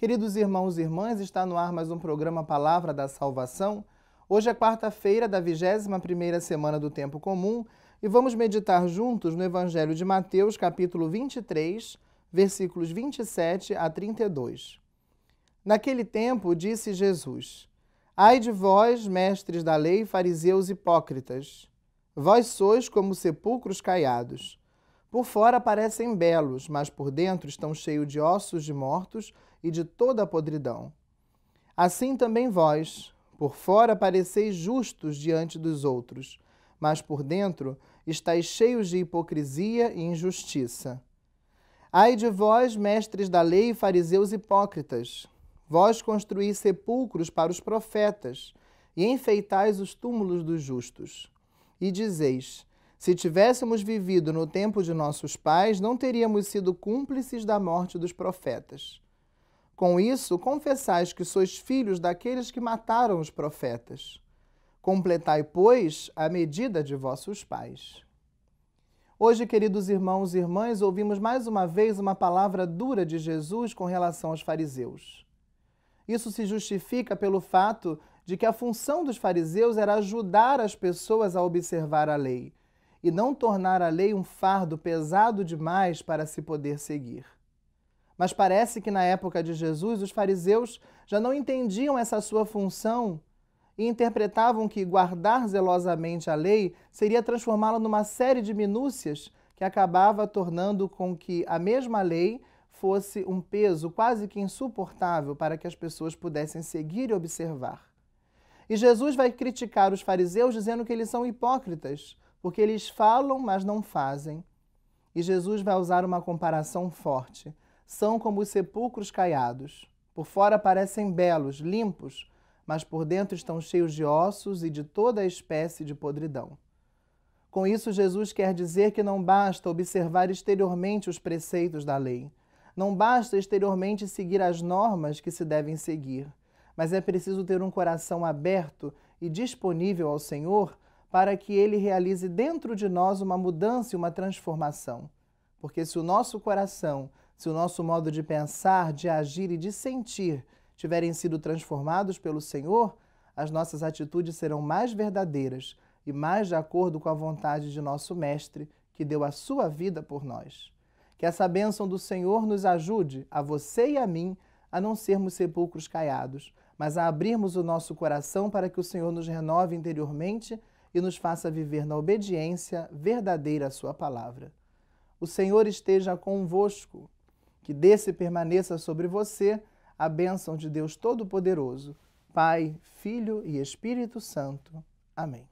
Queridos irmãos e irmãs, está no ar mais um programa Palavra da Salvação. Hoje é quarta-feira da 21ª semana do Tempo Comum e vamos meditar juntos no Evangelho de Mateus, capítulo 23, versículos 27 a 32. Naquele tempo disse Jesus: Ai de vós, mestres da lei, fariseus hipócritas! Vós sois como sepulcros caiados. Por fora parecem belos, mas por dentro estão cheios de ossos de mortos e de toda a podridão. Assim também vós, por fora pareceis justos diante dos outros, mas por dentro estáis cheios de hipocrisia e injustiça. Ai de vós, mestres da lei e fariseus hipócritas, vós construís sepulcros para os profetas e enfeitais os túmulos dos justos. E dizeis: se tivéssemos vivido no tempo de nossos pais, não teríamos sido cúmplices da morte dos profetas. Com isso, confessais que sois filhos daqueles que mataram os profetas. Completai, pois, a medida de vossos pais. Hoje, queridos irmãos e irmãs, ouvimos mais uma vez uma palavra dura de Jesus com relação aos fariseus. Isso se justifica pelo fato de que a função dos fariseus era ajudar as pessoas a observar a lei e não tornar a lei um fardo pesado demais para se poder seguir. Mas parece que na época de Jesus, os fariseus já não entendiam essa sua função e interpretavam que guardar zelosamente a lei seria transformá-la numa série de minúcias que acabava tornando com que a mesma lei fosse um peso quase que insuportável para que as pessoas pudessem seguir e observar. E Jesus vai criticar os fariseus dizendo que eles são hipócritas, porque eles falam, mas não fazem. E Jesus vai usar uma comparação forte são como os sepulcros caiados. Por fora parecem belos, limpos, mas por dentro estão cheios de ossos e de toda espécie de podridão. Com isso, Jesus quer dizer que não basta observar exteriormente os preceitos da lei, não basta exteriormente seguir as normas que se devem seguir, mas é preciso ter um coração aberto e disponível ao Senhor para que ele realize dentro de nós uma mudança e uma transformação. Porque se o nosso coração se o nosso modo de pensar, de agir e de sentir tiverem sido transformados pelo Senhor, as nossas atitudes serão mais verdadeiras e mais de acordo com a vontade de nosso Mestre, que deu a sua vida por nós. Que essa bênção do Senhor nos ajude, a você e a mim, a não sermos sepulcros caiados, mas a abrirmos o nosso coração para que o Senhor nos renove interiormente e nos faça viver na obediência verdadeira à Sua palavra. O Senhor esteja convosco. Que desse e permaneça sobre você a bênção de Deus Todo-Poderoso, Pai, Filho e Espírito Santo. Amém.